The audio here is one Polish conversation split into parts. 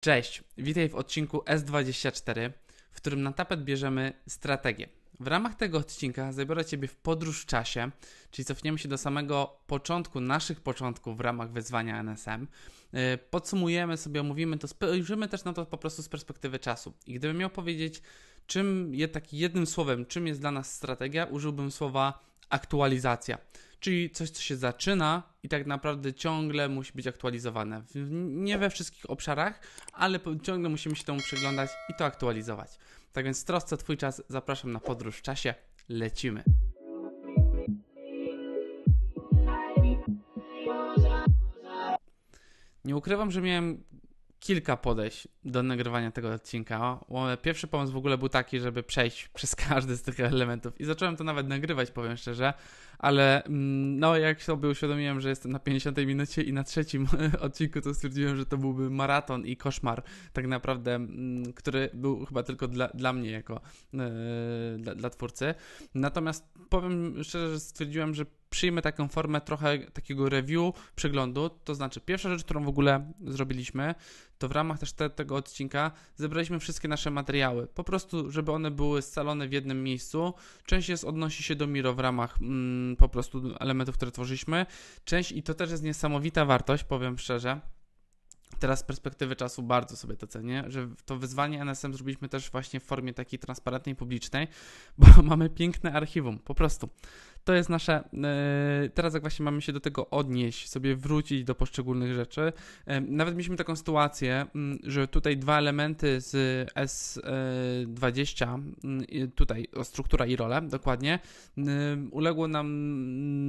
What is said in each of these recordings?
Cześć, witaj w odcinku S24, w którym na tapet bierzemy strategię. W ramach tego odcinka zabiorę Ciebie w podróż w czasie, czyli cofniemy się do samego początku, naszych początków w ramach wyzwania NSM. E, podsumujemy sobie, omówimy to, spojrzymy też na to po prostu z perspektywy czasu. I gdybym miał powiedzieć, czym, jest takim jednym słowem, czym jest dla nas strategia, użyłbym słowa aktualizacja. Czyli coś, co się zaczyna i tak naprawdę ciągle musi być aktualizowane. Nie we wszystkich obszarach, ale ciągle musimy się temu przyglądać i to aktualizować. Tak więc w trosce Twój czas zapraszam na podróż w czasie. Lecimy! Nie ukrywam, że miałem kilka podejść do nagrywania tego odcinka. Pierwszy pomysł w ogóle był taki, żeby przejść przez każdy z tych elementów i zacząłem to nawet nagrywać, powiem szczerze, ale mm, no jak sobie uświadomiłem, że jestem na 50 minucie i na trzecim odcinku, to stwierdziłem, że to byłby maraton i koszmar tak naprawdę, mm, który był chyba tylko dla, dla mnie jako yy, dla, dla twórcy. Natomiast powiem szczerze, że stwierdziłem, że przyjmę taką formę trochę takiego review, przeglądu. To znaczy, pierwsza rzecz, którą w ogóle zrobiliśmy, to w ramach też te, tego odcinka zebraliśmy wszystkie nasze materiały. Po prostu, żeby one były scalone w jednym miejscu. Część jest, odnosi się do Miro w ramach mm, po prostu elementów, które tworzyliśmy. Część, i to też jest niesamowita wartość, powiem szczerze, Teraz z perspektywy czasu bardzo sobie to cenię, że to wyzwanie NSM zrobiliśmy też właśnie w formie takiej transparentnej, publicznej, bo mamy piękne archiwum, po prostu to jest nasze. E, teraz, jak właśnie mamy się do tego odnieść, sobie wrócić do poszczególnych rzeczy. E, nawet mieliśmy taką sytuację, mm, że tutaj dwa elementy z S20, e, mm, tutaj struktura i role dokładnie, mm, uległo nam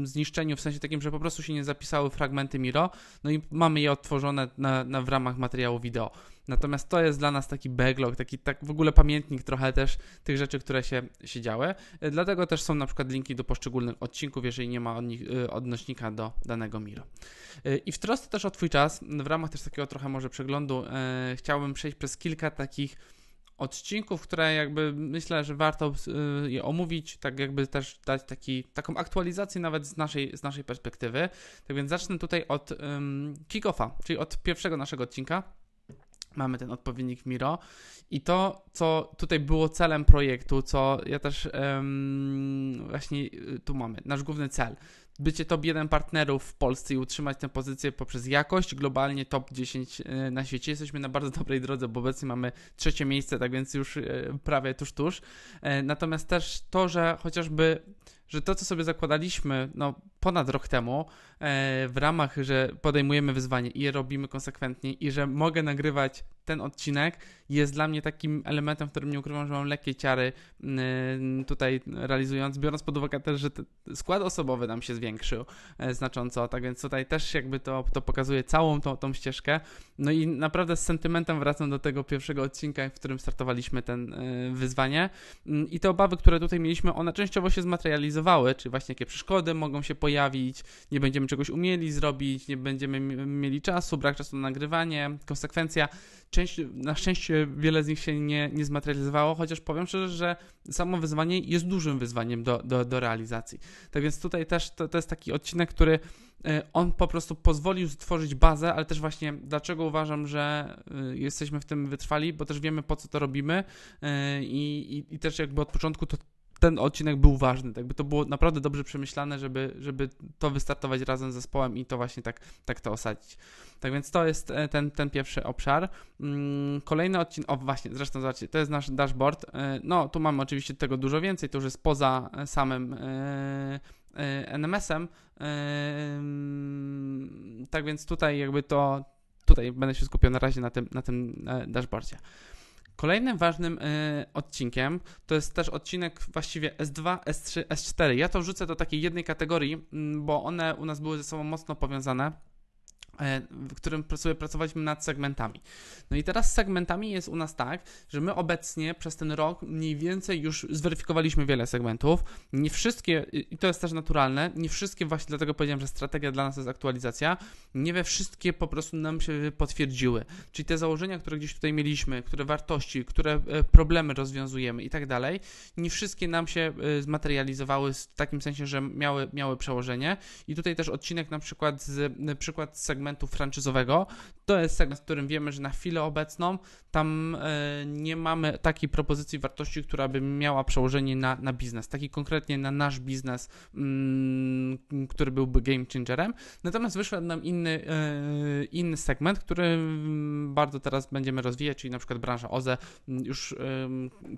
zniszczeniu w sensie takim, że po prostu się nie zapisały fragmenty Miro, no i mamy je odtworzone na, na w ramach materiału wideo. Natomiast to jest dla nas taki backlog, taki tak w ogóle pamiętnik trochę też tych rzeczy, które się, się działy. E, dlatego też są na przykład linki do poszczególnych odcinków, jeżeli nie ma e, odnośnika do danego Miro. E, I w trosce też o Twój czas, w ramach też takiego trochę może przeglądu, chciałbym przejść przez kilka takich odcinków, które jakby myślę, że warto je omówić, tak jakby też dać taki, taką aktualizację nawet z naszej, z naszej perspektywy. Tak więc zacznę tutaj od um, kick-offa, czyli od pierwszego naszego odcinka mamy ten odpowiednik Miro. I to, co tutaj było celem projektu, co ja też właśnie y, tu mamy, nasz główny cel. Bycie top 1 partnerów w Polsce i utrzymać tę pozycję poprzez jakość, globalnie top 10 y, na świecie. Jesteśmy na bardzo dobrej drodze, bo obecnie mamy trzecie miejsce, tak więc już y, prawie tuż, tuż. E, natomiast też to, że chociażby że to, co sobie zakładaliśmy no, ponad rok temu, e, w ramach, że podejmujemy wyzwanie i je robimy konsekwentnie, i że mogę nagrywać ten odcinek, jest dla mnie takim elementem, w którym nie ukrywam, że mam lekkie ciary e, tutaj realizując, biorąc pod uwagę też, że skład osobowy nam się zwiększył e, znacząco, tak więc tutaj też jakby to, to pokazuje całą tą, tą ścieżkę. No i naprawdę z sentymentem wracam do tego pierwszego odcinka, w którym startowaliśmy ten e, wyzwanie. I te obawy, które tutaj mieliśmy, one częściowo się zmaterializowały czy właśnie jakie przeszkody mogą się pojawić, nie będziemy czegoś umieli zrobić, nie będziemy mieli czasu, brak czasu na nagrywanie, konsekwencja. Część, na szczęście wiele z nich się nie, nie zmaterializowało, chociaż powiem szczerze, że samo wyzwanie jest dużym wyzwaniem do, do, do realizacji. Tak więc tutaj też to, to jest taki odcinek, który e, on po prostu pozwolił stworzyć bazę, ale też właśnie dlaczego uważam, że e, jesteśmy w tym wytrwali, bo też wiemy po co to robimy e, i, i, i też jakby od początku to ten odcinek był ważny, tak by to było naprawdę dobrze przemyślane, żeby, żeby to wystartować razem z zespołem i to właśnie tak, tak to osadzić. Tak więc to jest e, ten, ten pierwszy obszar. Mm, kolejny odcinek, o właśnie, zresztą zobaczcie, to jest nasz dashboard. E, no, tu mamy oczywiście tego dużo więcej, to już jest poza e, samym NMS-em. Mm, tak więc tutaj jakby to, tutaj będę się skupiał na razie na tym, na tym dashboardzie. Kolejnym ważnym y, odcinkiem to jest też odcinek właściwie S2, S3, S4. Ja to wrzucę do takiej jednej kategorii, mm, bo one u nas były ze sobą mocno powiązane. E, w którym sobie pracowaliśmy nad segmentami. No i teraz z segmentami jest u nas tak, że my obecnie przez ten rok mniej więcej już zweryfikowaliśmy wiele segmentów. Nie wszystkie, i to jest też naturalne, nie wszystkie właśnie dlatego powiedziałem, że strategia dla nas jest aktualizacja, nie we wszystkie po prostu nam się potwierdziły. Czyli te założenia, które gdzieś tutaj mieliśmy, które wartości, które e, problemy rozwiązujemy i tak dalej, nie wszystkie nam się e, zmaterializowały w takim sensie, że miały, miały przełożenie. I tutaj też odcinek na przykład z, przykład segmentu segmentu franczyzowego. To jest segment, w którym wiemy, że na chwilę obecną tam e, nie mamy takiej propozycji wartości, która by miała przełożenie na, na biznes, taki konkretnie na nasz biznes, mm, który byłby game changerem. Natomiast wyszedł nam inny, e, inny segment, który mm, bardzo teraz będziemy rozwijać, czyli na przykład branża OZE. Już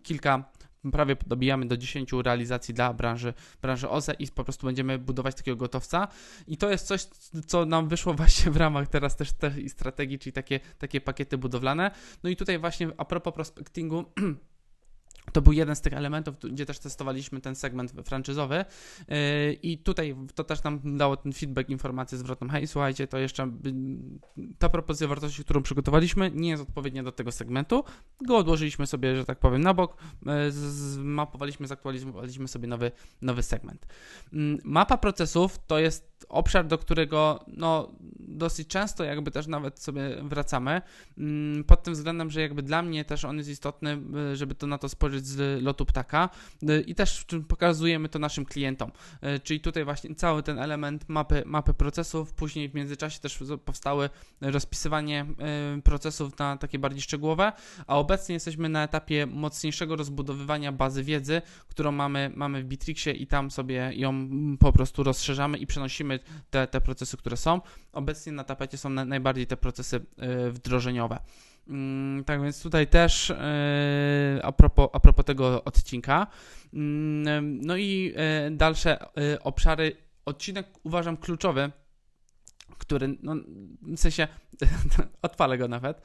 kilka prawie dobijamy do 10 realizacji dla branży, branży OZE i po prostu będziemy budować takiego gotowca. I to jest coś, co nam wyszło właśnie w ramach teraz też tej strategii, czyli takie, takie pakiety budowlane. No i tutaj właśnie a propos prospectingu To był jeden z tych elementów, gdzie też testowaliśmy ten segment franczyzowy y, i tutaj to też nam dało ten feedback, informację zwrotną, hej, słuchajcie, to jeszcze ta propozycja wartości, którą przygotowaliśmy, nie jest odpowiednia do tego segmentu, go odłożyliśmy sobie, że tak powiem, na bok, y, zmapowaliśmy, zaktualizowaliśmy sobie nowy, nowy segment. Y, mapa procesów to jest obszar, do którego no, dosyć często jakby też nawet sobie wracamy, pod tym względem, że jakby dla mnie też on jest istotny, żeby to na to spojrzeć z lotu ptaka y, i też pokazujemy to naszym klientom. Y, czyli tutaj właśnie cały ten element mapy, mapy procesów, później w międzyczasie też powstały rozpisywanie y, procesów na takie bardziej szczegółowe, a obecnie jesteśmy na etapie mocniejszego rozbudowywania bazy wiedzy, którą mamy, mamy w Bitrixie i tam sobie ją po prostu rozszerzamy i przenosimy te, te procesy, które są. Obecnie na tapecie są na, najbardziej te procesy wdrożeniowe. Mm, tak więc tutaj też e, a propos, a propos tego odcinka. Mm, no i e, dalsze e, obszary. Odcinek uważam kluczowy, który, no, w sensie, odpalę go nawet.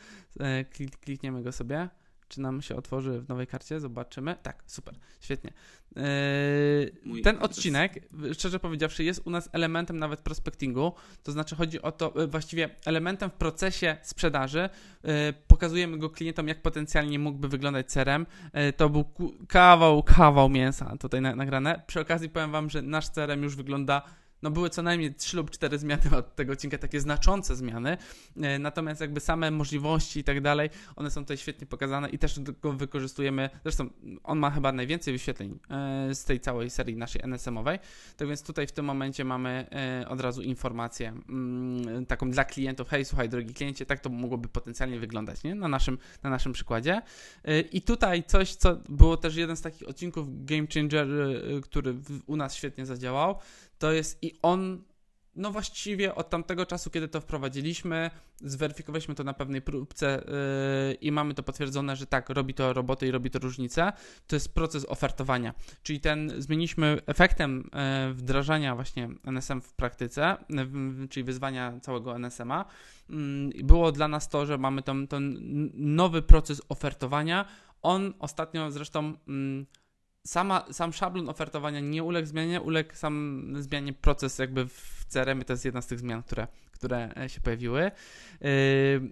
Klikniemy go sobie. Czy nam się otworzy w nowej karcie? Zobaczymy. Tak, super, świetnie. Yy, ten odcinek, szczerze powiedziawszy, jest u nas elementem nawet prospectingu, to znaczy chodzi o to, e, właściwie elementem w procesie sprzedaży. E, pokazujemy go klientom, jak potencjalnie mógłby wyglądać CRM. E, to był kawał, kawał mięsa tutaj nagrane. Przy okazji powiem Wam, że nasz CRM już wygląda no były co najmniej 3 lub 4 zmiany od tego odcinka, takie znaczące zmiany, e, natomiast jakby same możliwości i tak dalej, one są tutaj świetnie pokazane i też go wykorzystujemy, zresztą on ma chyba najwięcej wyświetleń e, z tej całej serii naszej NSM-owej, tak więc tutaj w tym momencie mamy e, od razu informację mm, taką dla klientów, hej słuchaj drogi kliencie, tak to mogłoby potencjalnie wyglądać, nie? Na naszym, na naszym przykładzie i tutaj coś, co było też jeden z takich odcinków Game Changer, który u nas świetnie zadziałał, to jest i on no właściwie od tamtego czasu, kiedy to wprowadziliśmy, zweryfikowaliśmy to na pewnej próbce yy, i mamy to potwierdzone, że tak, robi to robotę i robi to różnicę, to jest proces ofertowania. Czyli ten zmieniliśmy efektem yy, wdrażania właśnie NSM w praktyce, yy, czyli wyzwania całego NSM-a, yy, było dla nas to, że mamy tam ten nowy proces ofertowania. On ostatnio zresztą mm, sama, sam szablon ofertowania nie uległ zmianie, uległ sam zmianie proces jakby w CRM i to jest jedna z tych zmian, które, które e, się pojawiły. E,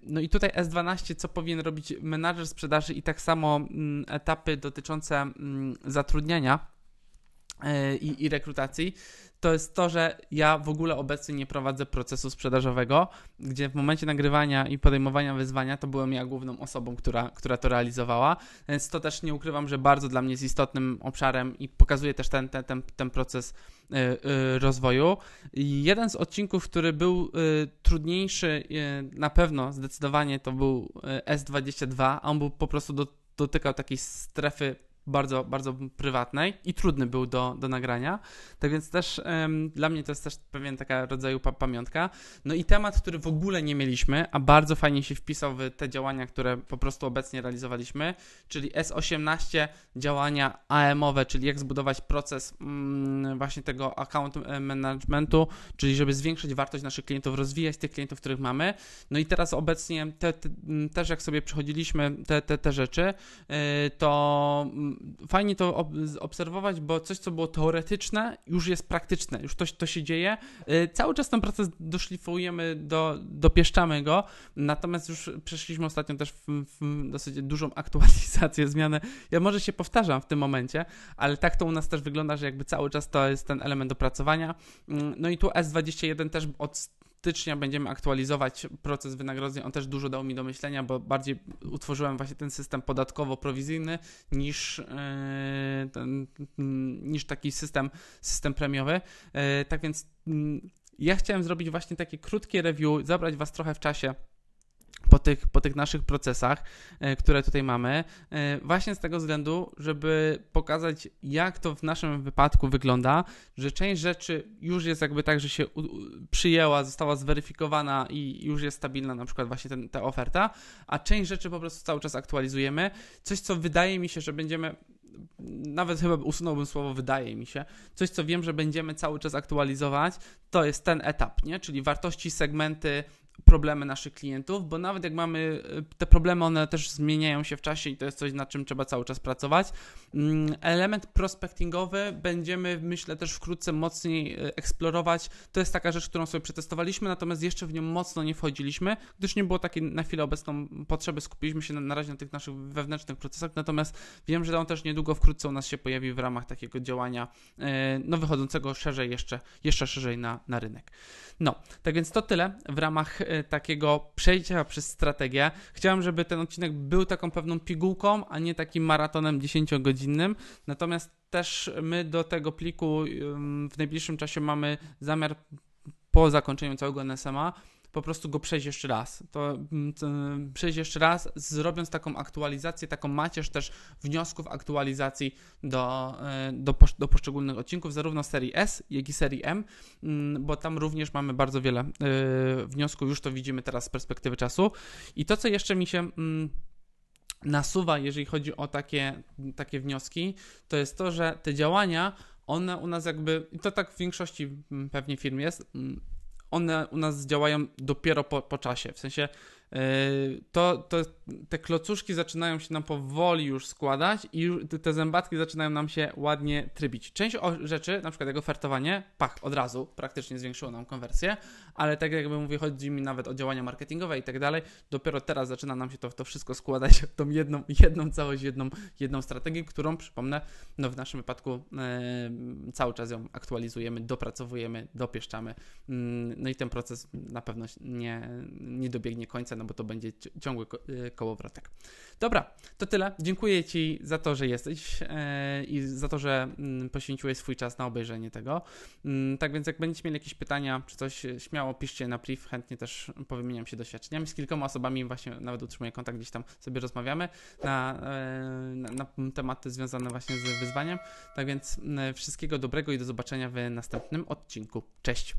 no i tutaj S12, co powinien robić menadżer sprzedaży i tak samo mm, etapy dotyczące mm, zatrudniania E, i, i rekrutacji, to jest to, że ja w ogóle obecnie nie prowadzę procesu sprzedażowego, gdzie w momencie nagrywania i podejmowania wyzwania to byłem ja główną osobą, która, która to realizowała. Więc to też nie ukrywam, że bardzo dla mnie jest istotnym obszarem i pokazuje też ten, ten, ten, ten proces e, e, rozwoju. jeden z odcinków, który był trudniejszy na pewno zdecydowanie, to był S22, a on był po prostu do, dotykał takiej strefy bardzo, bardzo prywatnej i trudny był do, do nagrania. Tak więc też ym, dla mnie to jest też pewien taka rodzaju pa pamiątka. No i temat, który w ogóle nie mieliśmy, a bardzo fajnie się wpisał w te działania, które po prostu obecnie realizowaliśmy, czyli S18 działania AM-owe, czyli jak zbudować proces mm, właśnie tego account e, managementu, czyli żeby zwiększyć wartość naszych klientów, rozwijać tych klientów, których mamy. No i teraz obecnie te, te, też jak sobie przechodziliśmy te, te, te rzeczy, yy, to fajnie to ob obserwować, bo coś, co było teoretyczne, już jest praktyczne, już to, to się dzieje. Yy, cały czas ten proces doszlifujemy, do, dopieszczamy go, natomiast już przeszliśmy ostatnio też w, w dosyć dużą aktualizację, zmianę. Ja może się powtarzam w tym momencie, ale tak to u nas też wygląda, że jakby cały czas to jest ten element dopracowania. Yy, no i tu S21 też od stycznia będziemy aktualizować proces wynagrodzeń. On też dużo dał mi do myślenia, bo bardziej utworzyłem właśnie ten system podatkowo-prowizyjny niż, yy, ten, niż taki system, system premiowy. Yy, tak więc yy, ja chciałem zrobić właśnie takie krótkie review, zabrać Was trochę w czasie tych, po tych naszych procesach, e, które tutaj mamy, e, właśnie z tego względu, żeby pokazać, jak to w naszym wypadku wygląda, że część rzeczy już jest jakby tak, że się przyjęła, została zweryfikowana i już jest stabilna, na przykład właśnie ten, ta oferta, a część rzeczy po prostu cały czas aktualizujemy. Coś, co wydaje mi się, że będziemy nawet chyba usunąłbym słowo wydaje mi się, coś co wiem, że będziemy cały czas aktualizować, to jest ten etap, nie? czyli wartości, segmenty, problemy naszych klientów, bo nawet jak mamy e, te problemy, one też zmieniają się w czasie i to jest coś, nad czym trzeba cały czas pracować. Mm, element prospectingowy będziemy, myślę, też wkrótce mocniej e, eksplorować. To jest taka rzecz, którą sobie przetestowaliśmy, natomiast jeszcze w nią mocno nie wchodziliśmy, gdyż nie było takiej na chwilę obecną potrzeby. Skupiliśmy się na, razie na tych naszych wewnętrznych procesach, natomiast wiem, że on też niedługo wkrótce u nas się pojawi w ramach takiego działania, e, no wychodzącego szerzej jeszcze, jeszcze szerzej na, na rynek. No, tak więc to tyle w ramach E, takiego przejścia przez strategię. Chciałem, żeby ten odcinek był taką pewną pigułką, a nie takim maratonem 10-godzinnym. Natomiast też my do tego pliku w najbliższym czasie mamy zamiar po zakończeniu całego NSMA po prostu go przejść jeszcze raz. To, mm, to przejść jeszcze raz, zrobiąc taką aktualizację, taką macierz też wniosków aktualizacji do, e, do, do poszczególnych odcinków, zarówno serii S, jak i serii M, mm, bo tam również mamy bardzo wiele e, wniosków, już to widzimy teraz z perspektywy czasu. I to, co jeszcze mi się mm, nasuwa, jeżeli chodzi o takie, takie wnioski, to jest to, że te działania, one u nas jakby, i to tak w większości pewnie firm jest, one u nas działają dopiero po, po czasie. W sensie Yy, to, to te klocuszki zaczynają się nam powoli już składać i te zębatki zaczynają nam się ładnie trybić. Część rzeczy, na przykład jego ofertowanie, pach, od razu praktycznie zwiększyło nam konwersję, ale tak jakby mówię, chodzi mi nawet o działania marketingowe i tak dalej, dopiero teraz zaczyna nam się to, to wszystko składać w tą jedną, jedną całość, jedną, jedną strategię, którą przypomnę, no w naszym wypadku yy, cały czas ją aktualizujemy, dopracowujemy, dopieszczamy, yy, no i ten proces na pewno nie, nie dobiegnie końca, no bo to będzie ciągły y, kołowrotek. Dobra, to tyle. Dziękuję Ci za to, że jesteś e, i za to, że mm, poświęciłeś swój czas na obejrzenie tego. Mm, tak więc, jak będziecie mieli jakieś pytania czy coś, e, śmiało piszcie na pliw, chętnie też powymieniam się doświadczeniami. Z kilkoma osobami właśnie nawet utrzymuję kontakt, gdzieś tam sobie rozmawiamy na, e, na, na tematy związane właśnie z wyzwaniem. Tak więc, mm, wszystkiego dobrego i do zobaczenia w następnym odcinku. Cześć!